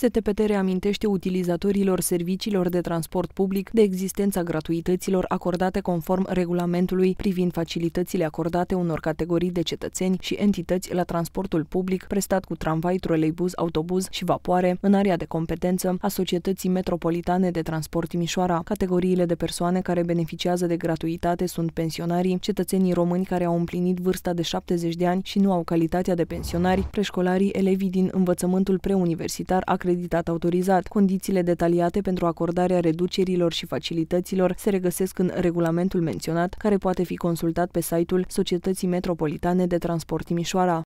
STPT reamintește utilizatorilor serviciilor de transport public de existența gratuităților acordate conform regulamentului privind facilitățile acordate unor categorii de cetățeni și entități la transportul public prestat cu tramvai, troleibuz, autobuz și vapoare în area de competență a Societății Metropolitane de Transport Timișoara. Categoriile de persoane care beneficiază de gratuitate sunt pensionarii, cetățenii români care au împlinit vârsta de 70 de ani și nu au calitatea de pensionari, preșcolarii, elevii din învățământul preuniversitar, acreditat autorizat. Condițiile detaliate pentru acordarea reducerilor și facilităților se regăsesc în regulamentul menționat, care poate fi consultat pe site-ul Societății Metropolitane de Transport Timișoara.